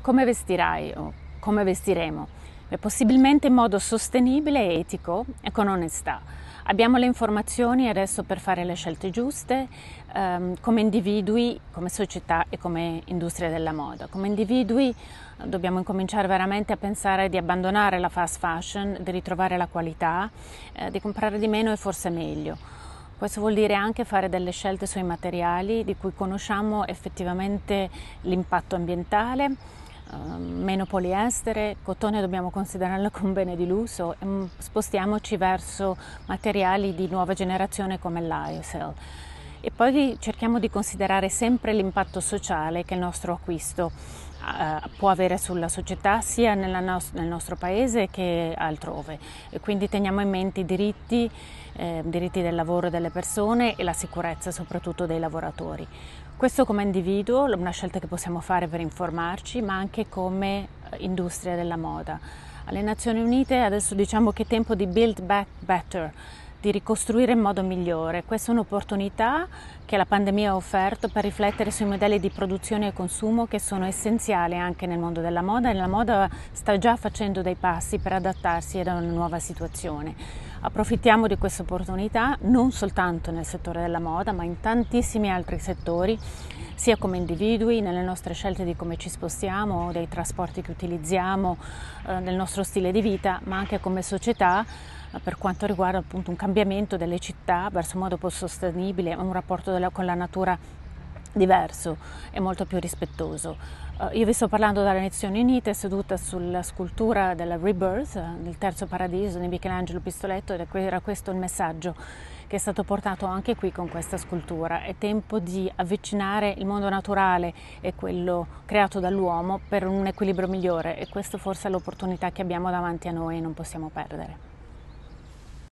Come vestirai o come vestiremo? Beh, possibilmente in modo sostenibile, etico e con onestà. Abbiamo le informazioni adesso per fare le scelte giuste ehm, come individui, come società e come industria della moda. Come individui dobbiamo incominciare veramente a pensare di abbandonare la fast fashion, di ritrovare la qualità, eh, di comprare di meno e forse meglio. Questo vuol dire anche fare delle scelte sui materiali di cui conosciamo effettivamente l'impatto ambientale, ehm, meno poliestere, cotone dobbiamo considerarlo come bene di lusso e ehm, spostiamoci verso materiali di nuova generazione come l'ISL e poi cerchiamo di considerare sempre l'impatto sociale che il nostro acquisto eh, può avere sulla società sia nos- nel nostro paese che altrove e quindi teniamo in mente i diritti, eh, diritti del lavoro delle persone e la sicurezza soprattutto dei lavoratori. Questo come individuo, una scelta che possiamo fare per informarci, ma anche come eh, industria della moda. Alle Nazioni Unite adesso diciamo che è tempo di Build Back Better, di ricostruire in modo migliore. Questa è un'opportunità che la pandemia ha offerto per riflettere sui modelli di produzione e consumo che sono essenziali anche nel mondo della moda e la moda sta già facendo dei passi per adattarsi ad una nuova situazione. Approfittiamo di questa opportunità non soltanto nel settore della moda ma in tantissimi altri settori sia come individui, nelle nostre scelte di come ci spostiamo, dei trasporti che utilizziamo, eh, nel nostro stile di vita, ma anche come società eh, per quanto riguarda appunto un cambiamento delle città verso un modo più sostenibile, un rapporto della, con la natura diverso e molto più rispettoso. Uh, io vi sto parlando dalle Nazioni Unite, seduta sulla scultura della Rebirth, il eh, terzo paradiso di Michelangelo Pistoletto, ed era questo il messaggio che è stato portato anche qui con questa scultura. È tempo di avvicinare il mondo naturale e quello creato dall'uomo per un equilibrio migliore e questa forse è l'opportunità che abbiamo davanti a noi e non possiamo perdere.